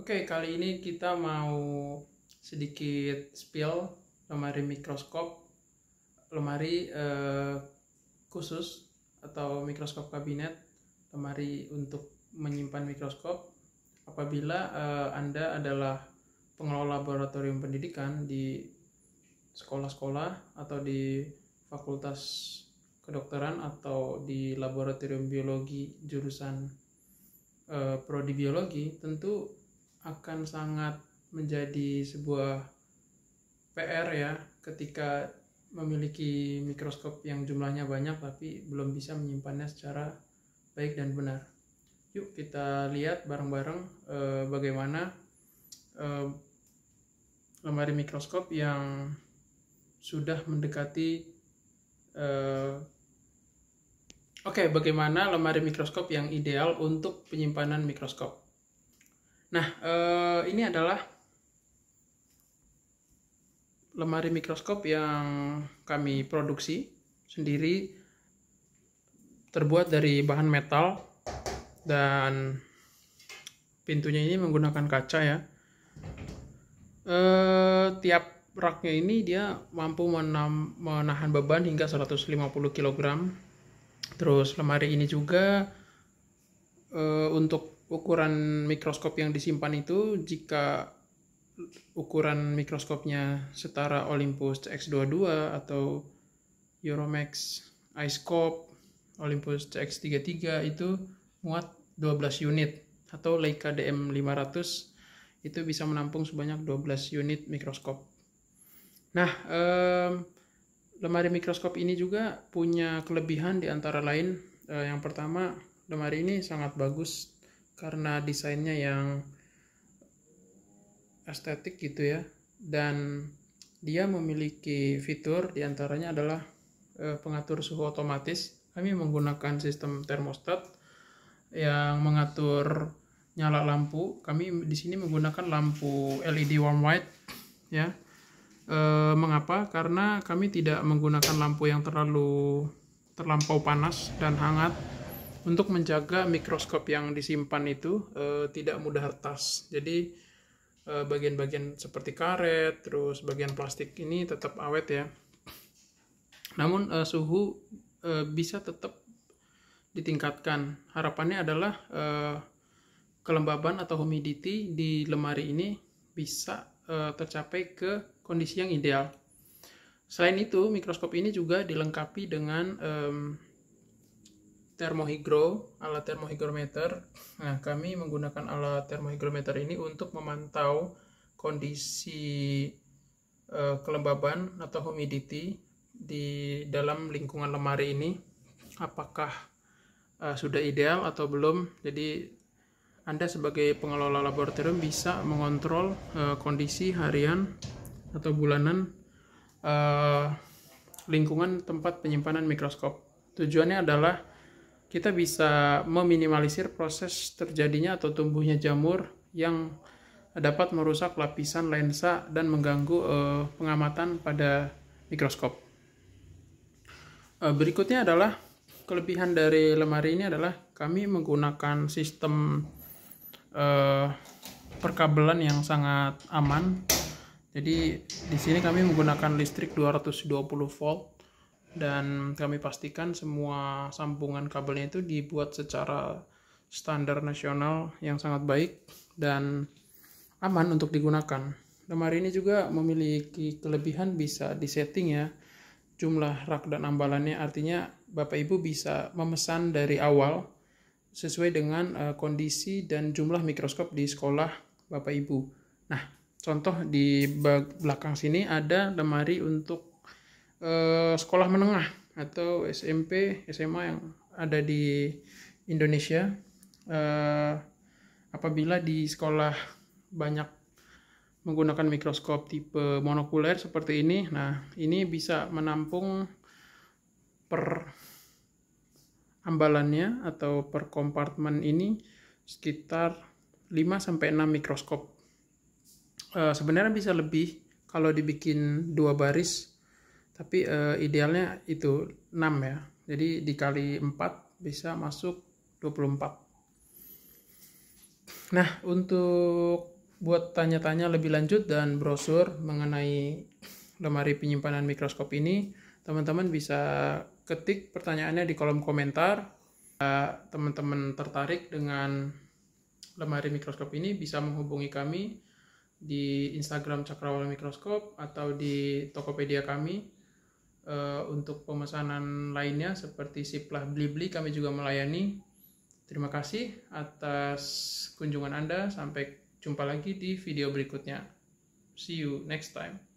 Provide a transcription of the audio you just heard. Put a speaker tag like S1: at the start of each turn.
S1: Oke, okay, kali ini kita mau sedikit spill lemari mikroskop, lemari eh, khusus atau mikroskop kabinet, lemari untuk menyimpan mikroskop. Apabila eh, Anda adalah pengelola laboratorium pendidikan di sekolah-sekolah atau di fakultas kedokteran atau di laboratorium biologi jurusan eh, prodi biologi, tentu akan sangat menjadi sebuah PR ya ketika memiliki mikroskop yang jumlahnya banyak tapi belum bisa menyimpannya secara baik dan benar. Yuk kita lihat bareng-bareng e, bagaimana e, lemari mikroskop yang sudah mendekati e, Oke, okay, bagaimana lemari mikroskop yang ideal untuk penyimpanan mikroskop? Nah, eh, ini adalah lemari mikroskop yang kami produksi sendiri terbuat dari bahan metal dan pintunya ini menggunakan kaca ya. Eh, tiap raknya ini dia mampu menam, menahan beban hingga 150 kg. Terus lemari ini juga eh, untuk ukuran mikroskop yang disimpan itu jika ukuran mikroskopnya setara Olympus CX22 atau Euromax iScope Olympus CX33 itu muat 12 unit atau Leica DM500 itu bisa menampung sebanyak 12 unit mikroskop. Nah, um, lemari mikroskop ini juga punya kelebihan di antara lain uh, yang pertama lemari ini sangat bagus karena desainnya yang estetik gitu ya dan dia memiliki fitur diantaranya adalah eh, pengatur suhu otomatis kami menggunakan sistem termostat yang mengatur nyala lampu kami di sini menggunakan lampu LED warm white ya e, mengapa karena kami tidak menggunakan lampu yang terlalu terlampau panas dan hangat untuk menjaga mikroskop yang disimpan itu e, tidak mudah retas. Jadi eh, bagian-bagian seperti karet, terus bagian plastik ini tetap awet ya. Namun e, suhu e, bisa tetap ditingkatkan. Harapannya adalah e, kelembaban atau humidity di lemari ini bisa tercapai ke kondisi yang ideal. Selain itu, mikroskop ini juga dilengkapi dengan um, termohigro, alat termohigrometer. Nah, kami menggunakan alat termohigrometer ini untuk memantau kondisi uh, kelembaban atau humidity di dalam lingkungan lemari ini. Apakah uh, sudah ideal atau belum? Jadi anda sebagai pengelola laboratorium bisa mengontrol uh, kondisi harian atau bulanan uh, lingkungan tempat penyimpanan mikroskop. Tujuannya adalah kita bisa meminimalisir proses terjadinya atau tumbuhnya jamur yang dapat merusak lapisan lensa dan mengganggu eh, pengamatan pada mikroskop. Eh, berikutnya adalah kelebihan dari lemari ini adalah kami menggunakan sistem eh, perkabelan yang sangat aman. Jadi di sini kami menggunakan listrik 220 volt dan kami pastikan semua sambungan kabelnya itu dibuat secara standar nasional yang sangat baik dan aman untuk digunakan. Lemari ini juga memiliki kelebihan bisa disetting ya jumlah rak dan ambalannya artinya Bapak Ibu bisa memesan dari awal sesuai dengan uh, kondisi dan jumlah mikroskop di sekolah Bapak Ibu. Nah, contoh di belakang sini ada lemari untuk eh, sekolah menengah atau SMP SMA yang ada di Indonesia eh, apabila di sekolah banyak menggunakan mikroskop tipe monokuler seperti ini nah ini bisa menampung per ambalannya atau per kompartemen ini sekitar 5 6 mikroskop. E, sebenarnya bisa lebih kalau dibikin dua baris tapi uh, idealnya itu 6 ya jadi dikali 4 bisa masuk 24 nah untuk buat tanya-tanya lebih lanjut dan brosur mengenai lemari penyimpanan mikroskop ini teman-teman bisa ketik pertanyaannya di kolom komentar teman-teman tertarik dengan lemari mikroskop ini bisa menghubungi kami di Instagram Cakrawala Mikroskop atau di Tokopedia kami Eh, untuk pemesanan lainnya seperti Siplah Blibli kami juga melayani. Terima kasih atas kunjungan Anda. Sampai jumpa lagi di video berikutnya. See you next time.